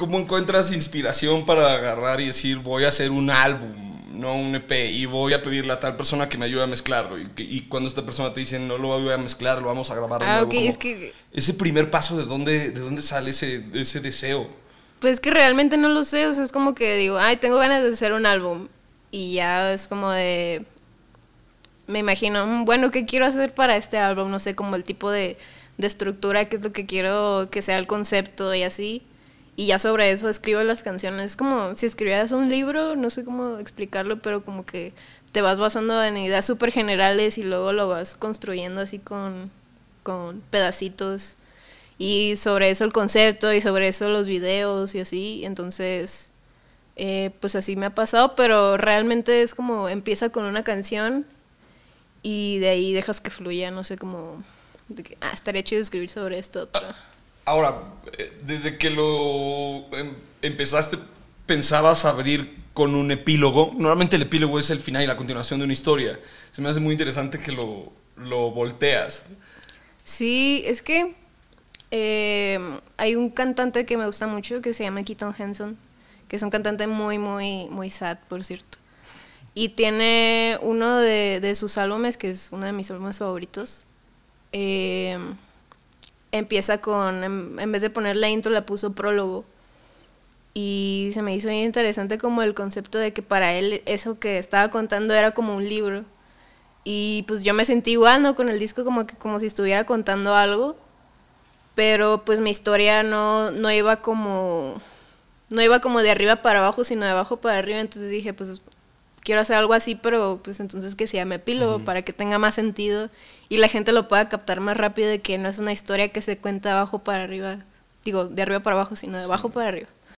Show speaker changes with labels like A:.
A: ¿Cómo encuentras inspiración para agarrar y decir, voy a hacer un álbum, no un EP, y voy a pedirle a tal persona que me ayude a mezclarlo? Y, cuando esta persona te dice, no lo voy a mezclar, lo vamos a grabar. Ah, nuevo, es que... Ese primer paso, ¿de dónde, de dónde sale ese, deseo?
B: Pues que realmente no lo sé, o sea, es como que digo, ay, tengo ganas de hacer un álbum. Y ya es como de, me imagino, mm, bueno, ¿qué quiero hacer para este álbum? No sé, como el tipo de, de estructura, qué es lo que quiero que sea el concepto y así y ya sobre eso escribo las canciones. Es como si escribieras un libro, no sé cómo explicarlo, pero como que te vas basando en ideas súper generales y luego lo vas construyendo así con, con pedacitos. Y sobre eso el concepto y sobre eso los videos y así. Entonces, eh, pues así me ha pasado, pero realmente es como empieza con una canción y de ahí dejas que fluya, no sé, cómo que, ah, estaría chido escribir sobre esto.
A: Ahora, eh, desde que lo em, empezaste, pensabas abrir con un epílogo. Normalmente el epílogo es el final y la continuación de una historia. Se me hace muy interesante que lo, volteas.
B: Sí, es que em, hay un cantante que me gusta mucho que se llama Keaton Henson, que es un cantante muy, muy, muy sad, por cierto. Y tiene uno de, de sus álbumes, que es uno de mis álbumes favoritos. Eh, empieza con, en, vez de poner la intro, la puso prólogo. Y se me hizo muy interesante como el concepto de que para él eso que estaba contando era como un libro. Y pues yo me sentí igual, Con el disco como, que, como si estuviera contando algo. Pero pues mi historia no, no iba como... No iba como de arriba para abajo, sino de abajo para arriba. Entonces dije, pues quiero hacer algo así, pero pues entonces que sea me Epílogo para que tenga más sentido y la gente lo pueda captar más rápido de que no es una historia que se cuenta abajo para arriba, digo, de arriba para abajo, sino de abajo para arriba.